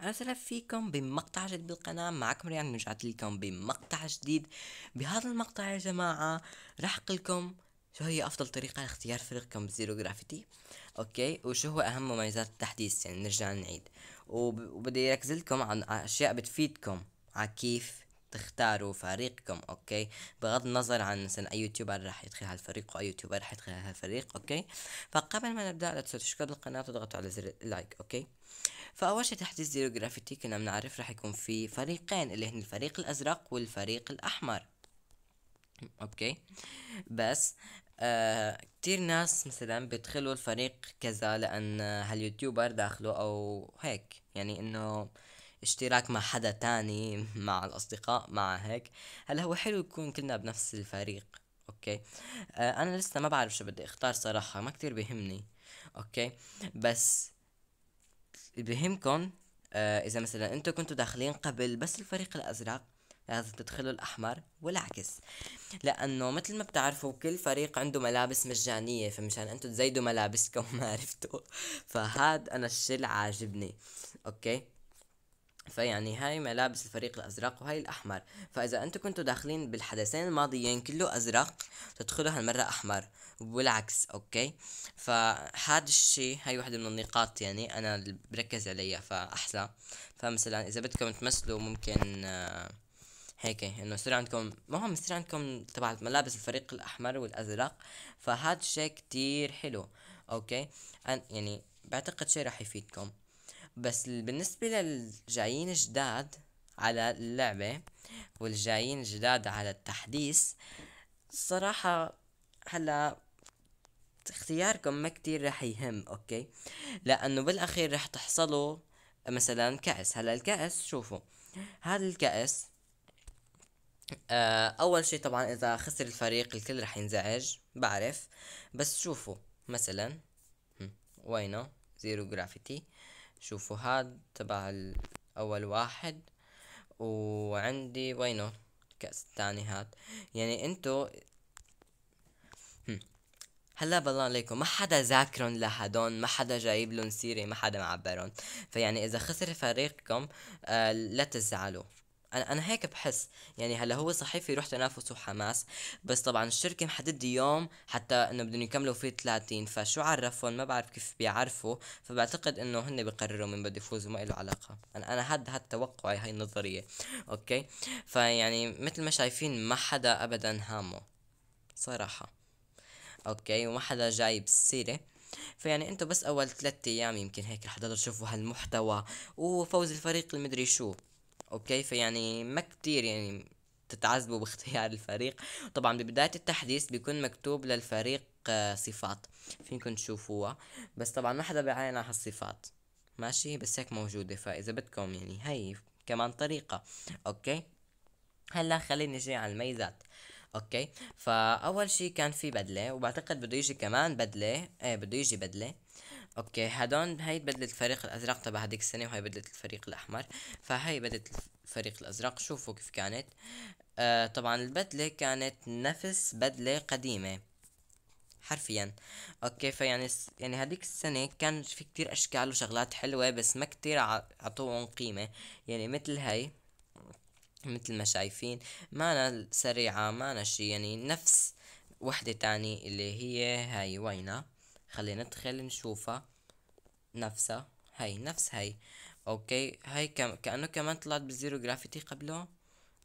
أهلا وسهلا فيكم بمقطع جديد بالقناة معكم ريان رجعت لكم بمقطع جديد بهذا المقطع يا جماعة راح أقول لكم شو هي أفضل طريقة لاختيار فريقكم بزيرو جرافيتي أوكي وشو هو أهم مميزات التحديث يعني نرجع نعيد وبدي أركز لكم عن أشياء بتفيدكم على كيف تختاروا فريقكم اوكي بغض النظر عن مثلا اي يوتيوبر راح يدخل على الفريق واي يوتيوبر راح يدخل على الفريق اوكي فقبل ما نبدا لا تنسوا تشتركوا بالقناه وتضغطوا على زر اللايك اوكي فأول شي تحت الزيرو جرافيتي كنا بنعرف رح يكون في فريقين اللي هن الفريق الأزرق والفريق الأحمر أوكي بس آه كتير ناس مثلا بيدخلوا الفريق كذا لأن هاليوتيوبر داخله أو هيك يعني إنه اشتراك مع حدا تاني مع الأصدقاء مع هيك هلا هو حلو يكون كلنا بنفس الفريق اوكي آه انا لسه ما بعرف شو بدي اختار صراحه ما كتير بيهمني اوكي بس بهمكم آه اذا مثلا انتم كنتوا داخلين قبل بس الفريق الازرق لازم تدخلوا الاحمر والعكس لانه مثل ما بتعرفوا كل فريق عنده ملابس مجانيه فمشان انتم تزيدوا ملابسكم ما عرفتوا فهاد انا الشيء اللي عاجبني اوكي فيعني هاي ملابس الفريق الازرق وهاي الاحمر فاذا انتم كنتوا داخلين بالحدثين الماضيين كله ازرق تدخلوا هالمره احمر والعكس اوكي فهذا الشيء هاي وحده من النقاط يعني انا اللي بركز عليها فاحلى فمثلا اذا بدكم تمثلوا ممكن آه، هيك انه يصير عندكم مهم يصير عندكم تبع ملابس الفريق الاحمر والازرق فهذا الشيء كتير حلو اوكي يعني بعتقد شيء راح يفيدكم بس بالنسبة للجايين جداد على اللعبة والجايين جداد على التحديث الصراحة هلا اختياركم ما كتير رح يهم اوكي لانه بالاخير رح تحصلوا مثلا كأس هلا الكأس شوفوا هذا الكأس آه اول شي طبعا اذا خسر الفريق الكل رح ينزعج بعرف بس شوفوا مثلا وينه زيرو جرافيتي شوفوا هاد تبع اول واحد وعندي وينه كأس الثاني هاد يعني انتو هلا بالله عليكم ما حدا ذاكرن لهدون ما حدا جايب لهم سيرة ما حدا معبرن فيعني اذا خسر فريقكم آه لا تزعلوا انا انا هيك بحس يعني هلا هو صحيح في روح تنافس وحماس بس طبعا الشركه محدده يوم حتى انه بدهم يكملوا فيه 30 فشو عرفهم ما بعرف كيف بيعرفوا فبعتقد انه هن بيقرروا مين بده يفوز وما له علاقه انا انا هاد هاد توقعي هاي النظريه اوكي فيعني مثل ما شايفين ما حدا ابدا هامه صراحه اوكي وما حدا جايب السيره فيعني انتو بس اول ثلاثة ايام يمكن هيك رح تضلوا تشوفوا هالمحتوى وفوز الفريق المدري شو اوكي فيعني ما كتير يعني تتعذبوا باختيار الفريق طبعا ببداية التحديث بيكون مكتوب للفريق آه، صفات فيكم تشوفوها بس طبعا ما حدا بيعين على هالصفات ماشي بس هيك موجودة فإذا بدكم يعني هي كمان طريقة اوكي هلا خليني اجي على الميزات اوكي فاول شي كان في بدله وبعتقد بده يجي كمان بدله ايه بده يجي بدله اوكي هادون هاي بدلة الفريق الازرق تبع هديك السنة وهي بدلة الفريق الاحمر فهاي بدلة الفريق الازرق شوفوا كيف كانت آه طبعا البدلة كانت نفس بدلة قديمة حرفيا اوكي فيعني يعني هديك السنه كان في كتير اشكال وشغلات حلوه بس ما كتير عطوهم قيمه يعني مثل هاي مثل ما شايفين مانا سريعه مانا شي يعني نفس وحده تاني اللي هي هاي وينها خلينا ندخل نشوفها نفسها هاي نفس هاي اوكي هاي كم كأنه كمان طلعت بالزيرو جرافيتي قبله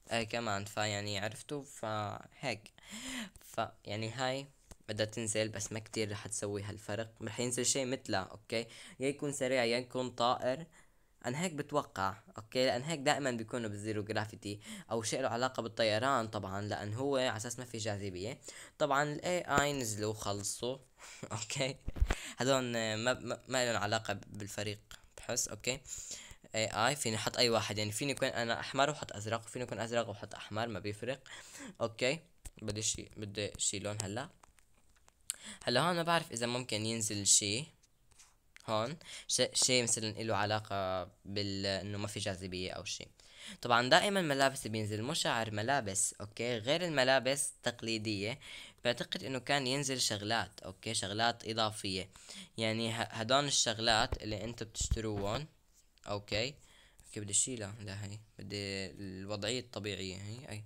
آه كمان فيعني عرفتوا فهيك يعني هاي بدها تنزل بس ما كتير رح تسوي هالفرق رح ينزل شي مثلها اوكي يا يكون سريع يا يكون طائر انا هيك بتوقع اوكي لان هيك دائما بيكونوا بالزيرو جرافيتي او شيء له علاقه بالطيران طبعا لان هو على اساس ما في جاذبيه طبعا الاي اي نزلوا خلصوا اوكي هذول ما ما, ما لهم علاقه بالفريق بحس اوكي اي اي فيني احط اي واحد يعني فيني يكون انا احمر وحط ازرق وفيني يكون ازرق وحط احمر ما بيفرق اوكي بدي شي بدي شي لون هلا هلا هون ما بعرف اذا ممكن ينزل شي هون شيء مثلا له علاقة بال انه ما في جاذبية او شيء طبعا دائما ملابس بينزل مشاعر ملابس اوكي غير الملابس التقليدية بعتقد انه كان ينزل شغلات اوكي شغلات اضافية يعني هدول الشغلات اللي انتم بتشتروهم اوكي اوكي بدي اشيلها لا هي بدي الوضعية الطبيعية هي اي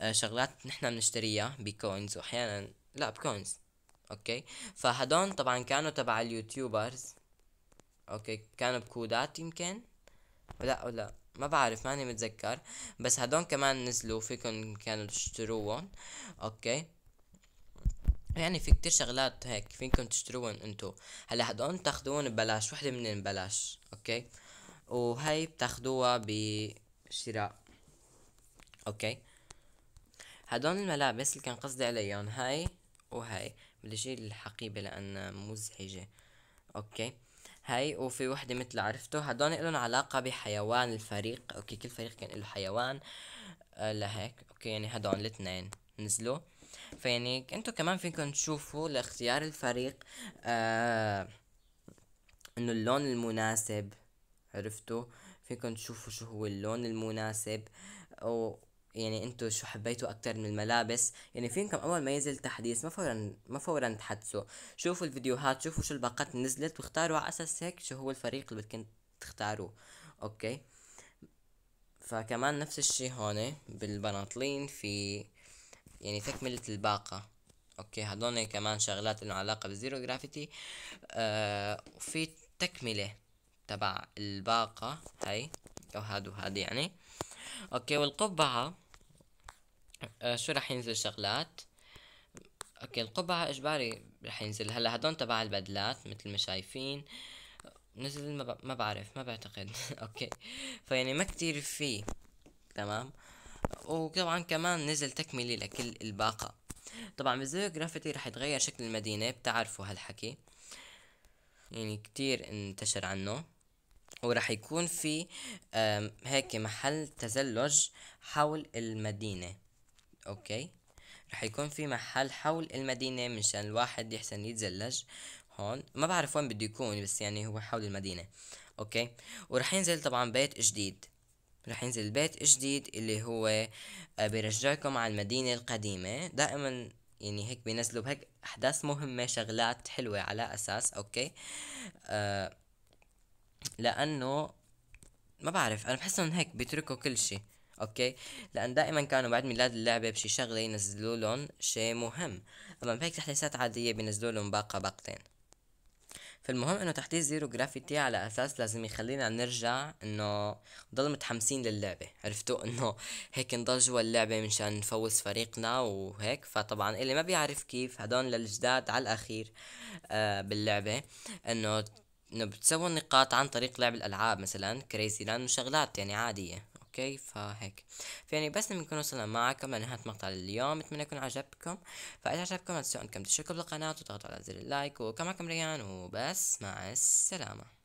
آه، شغلات نحن بنشتريها بكوينز واحيانا لا بكوينز اوكي فهدون طبعا كانوا تبع اليوتيوبرز اوكي كانوا بكودات يمكن لا ولا ما بعرف ماني متذكر بس هدون كمان نزلوا فيكم كانوا تشتروهم اوكي يعني في كتير شغلات هيك فيكم تشتروهم انتو هلا هدون تاخدون ببلاش وحدة من ببلاش اوكي وهي بتاخدوها بشراء اوكي هدون الملابس اللي كان قصدي عليهم هاي وهي بلجي الحقيبة لأن مزعجة أوكي هاي وفي وحدة مثل عرفته هدول إلهم علاقة بحيوان الفريق أوكي كل فريق كان له حيوان آه لهيك أوكي يعني هدول الاثنين نزلوا فيعني انتو كمان فيكم تشوفوا لاختيار الفريق آه انه اللون المناسب عرفتوا فيكم تشوفوا شو هو اللون المناسب يعني انتوا شو حبيتوا اكتر من الملابس يعني فينكم اول ما ينزل تحديث ما فورا ما فورا تحدثوا شوفوا الفيديوهات شوفوا شو الباقات نزلت واختاروا على اساس هيك شو هو الفريق اللي بدكم تختاروه اوكي فكمان نفس الشي هون بالبناطلين في يعني تكملة الباقة اوكي هدول كمان شغلات لهم علاقة بالزيرو جرافيتي آه وفي تكملة تبع الباقة هاي او هاد وهاد يعني اوكي والقبعة آه شو رح ينزل شغلات اوكي القبعة اجباري رح ينزل هلا هدول تبع البدلات مثل ما شايفين نزل ما, ب... ما بعرف ما بعتقد اوكي فيعني ما كتير فيه تمام وطبعا كمان نزل تكملي لكل الباقة طبعا بالزيو جرافيتي رح يتغير شكل المدينة بتعرفوا هالحكي يعني كتير انتشر عنه وراح يكون في هيك محل تزلج حول المدينة اوكي رح يكون في محل حول المدينة منشان الواحد يحسن يتزلج هون ما بعرف وين بده يكون بس يعني هو حول المدينة اوكي ورح ينزل طبعا بيت جديد رح ينزل بيت جديد اللي هو آه، بيرجعكم على المدينة القديمة دائما يعني هيك بينزلوا بهيك احداث مهمة شغلات حلوة على اساس اوكي آه لانه ما بعرف انا بحس انه هيك بيتركوا كل شيء اوكي لان دائما كانوا بعد ميلاد اللعبه بشي شغله ينزلوا لهم شيء مهم اما بهيك تحديثات عاديه بينزلوا لهم باقه باقتين فالمهم انه تحديث زيرو جرافيتي على اساس لازم يخلينا نرجع انه نضل متحمسين للعبه عرفتوا انه هيك نضل جوا اللعبه مشان نفوز فريقنا وهيك فطبعا اللي ما بيعرف كيف هدول للجداد على الاخير آه باللعبه انه انه بتسوى النقاط عن طريق لعب الالعاب مثلا كريزي لاند وشغلات يعني عاديه اوكي فهيك فيعني بس نكون وصلنا معكم لنهايه مقطع اليوم اتمنى يكون عجبكم فاذا عجبكم لا تنسوا انكم تشتركوا بالقناه وتضغطوا على زر اللايك وكم معكم ريان وبس مع السلامه